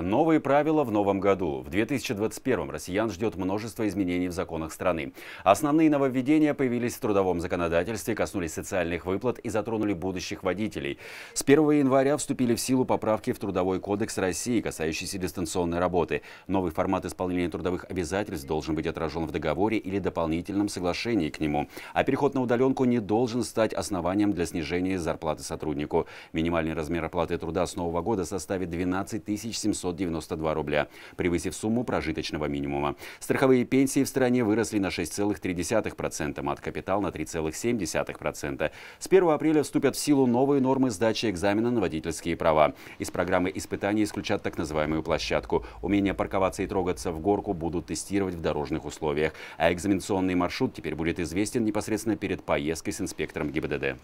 Новые правила в новом году. В 2021 россиян ждет множество изменений в законах страны. Основные нововведения появились в трудовом законодательстве, коснулись социальных выплат и затронули будущих водителей. С 1 января вступили в силу поправки в Трудовой кодекс России, касающиеся дистанционной работы. Новый формат исполнения трудовых обязательств должен быть отражен в договоре или дополнительном соглашении к нему. А переход на удаленку не должен стать основанием для снижения зарплаты сотруднику. Минимальный размер оплаты труда с нового года составит 12 700 792 рубля, превысив сумму прожиточного минимума. Страховые пенсии в стране выросли на 6,3%, от капитал на 3,7%. С 1 апреля вступят в силу новые нормы сдачи экзамена на водительские права. Из программы испытаний исключат так называемую площадку. Умение парковаться и трогаться в горку будут тестировать в дорожных условиях. А экзаменационный маршрут теперь будет известен непосредственно перед поездкой с инспектором ГИБДД.